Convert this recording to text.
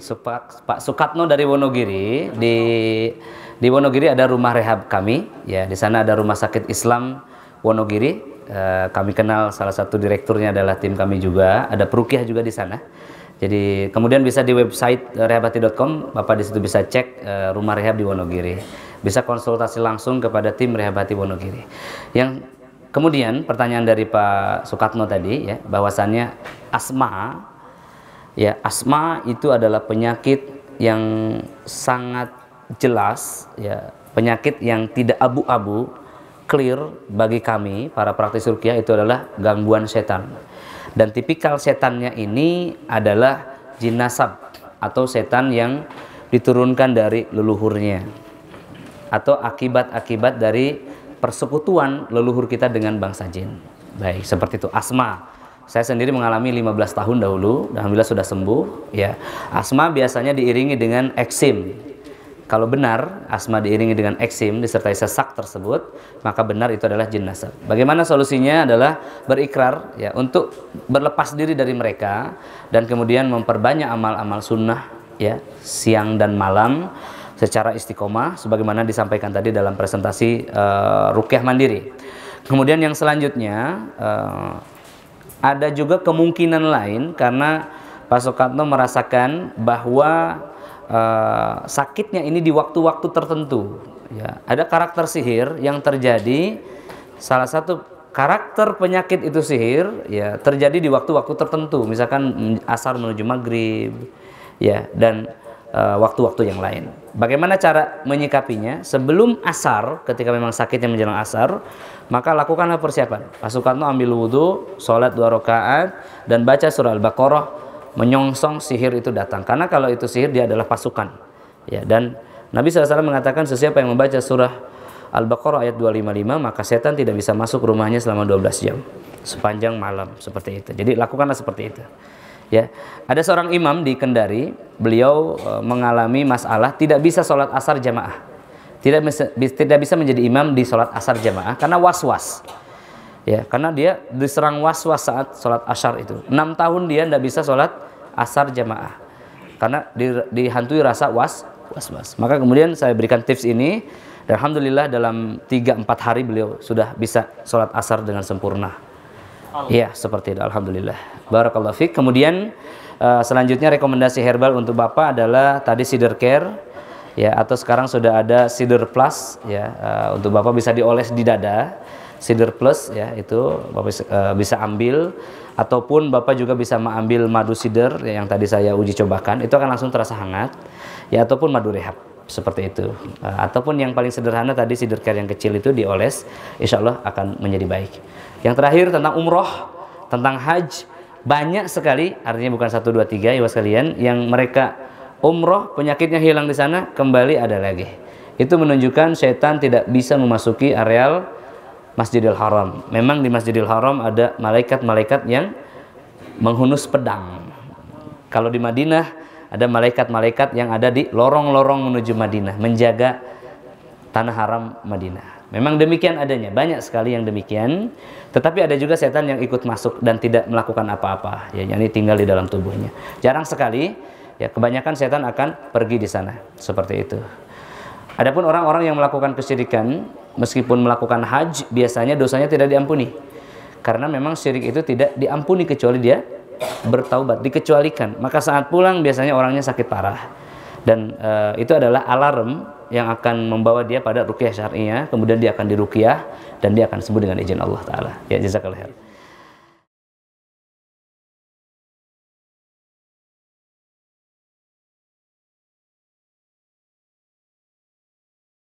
Pak Pak Sukatno dari Wonogiri di di Wonogiri ada rumah rehab kami ya di sana ada rumah sakit Islam Wonogiri e, kami kenal salah satu direkturnya adalah tim kami juga ada perukiah juga di sana jadi kemudian bisa di website eh, rehabati.com bapak di situ bisa cek e, rumah rehab di Wonogiri bisa konsultasi langsung kepada tim rehabati Wonogiri yang kemudian pertanyaan dari Pak Sukatno tadi ya bahwasannya asma Ya, asma itu adalah penyakit yang sangat jelas, ya, penyakit yang tidak abu-abu, clear bagi kami para praktisi rukyah itu adalah gangguan setan. Dan tipikal setannya ini adalah jin nasab atau setan yang diturunkan dari leluhurnya atau akibat-akibat dari persekutuan leluhur kita dengan bangsa jin. Baik, seperti itu asma saya sendiri mengalami 15 tahun dahulu, dan alhamdulillah sudah sembuh ya. Asma biasanya diiringi dengan eksim. Kalau benar asma diiringi dengan eksim disertai sesak tersebut, maka benar itu adalah jin nasab. Bagaimana solusinya adalah berikrar ya untuk berlepas diri dari mereka dan kemudian memperbanyak amal-amal sunnah ya siang dan malam secara istiqomah sebagaimana disampaikan tadi dalam presentasi uh, rukyah mandiri. Kemudian yang selanjutnya uh, ada juga kemungkinan lain karena Pak Soekarno merasakan bahwa e, sakitnya ini di waktu-waktu tertentu. Ya, ada karakter sihir yang terjadi salah satu karakter penyakit itu sihir ya terjadi di waktu-waktu tertentu misalkan asar menuju maghrib ya dan Eh, waktu-waktu yang lain. Bagaimana cara menyikapinya? Sebelum asar, ketika memang sakitnya menjelang asar, maka lakukanlah persiapan. Pasukan ambil wudhu, sholat dua rakaat, dan baca surah Al-Baqarah, menyongsong sihir itu datang. Karena kalau itu sihir, dia adalah pasukan. Ya, dan Nabi SAW mengatakan, sesiapa yang membaca surah Al-Baqarah ayat 255, maka setan tidak bisa masuk rumahnya selama 12 jam. Sepanjang malam, seperti itu. Jadi lakukanlah seperti itu ya ada seorang imam di Kendari beliau e, mengalami masalah tidak bisa sholat asar jamaah tidak bisa, tidak bisa menjadi imam di sholat asar jamaah karena was was ya karena dia diserang was was saat sholat asar itu enam tahun dia tidak bisa sholat asar jamaah karena di, dihantui rasa was was was maka kemudian saya berikan tips ini dan alhamdulillah dalam 3 empat hari beliau sudah bisa sholat asar dengan sempurna Iya, seperti itu. Alhamdulillah. Barakallahu fiik. Kemudian uh, selanjutnya rekomendasi herbal untuk Bapak adalah tadi Cedar Care ya atau sekarang sudah ada Cedar Plus ya uh, untuk Bapak bisa dioles di dada. Cedar Plus ya itu Bapak uh, bisa ambil ataupun Bapak juga bisa mengambil madu cedar yang tadi saya uji cobakan itu akan langsung terasa hangat ya ataupun madu rehab seperti itu uh, ataupun yang paling sederhana tadi siderkar yang kecil itu dioles insya Allah akan menjadi baik yang terakhir tentang umroh tentang haji banyak sekali artinya bukan satu dua tiga ya sekalian yang mereka umroh penyakitnya hilang di sana kembali ada lagi itu menunjukkan setan tidak bisa memasuki areal Masjidil Haram. Memang di Masjidil Haram ada malaikat-malaikat yang menghunus pedang. Kalau di Madinah ada malaikat-malaikat yang ada di lorong-lorong menuju Madinah menjaga tanah haram Madinah. Memang demikian adanya, banyak sekali yang demikian. Tetapi ada juga setan yang ikut masuk dan tidak melakukan apa-apa, ya, yakni tinggal di dalam tubuhnya. Jarang sekali, ya kebanyakan setan akan pergi di sana, seperti itu. Adapun orang-orang yang melakukan kesyirikan, meskipun melakukan haji, biasanya dosanya tidak diampuni. Karena memang syirik itu tidak diampuni kecuali dia bertaubat dikecualikan maka saat pulang biasanya orangnya sakit parah dan e, itu adalah alarm yang akan membawa dia pada rukyah syariah kemudian dia akan dirukyah dan dia akan sembuh dengan izin Allah taala ya khair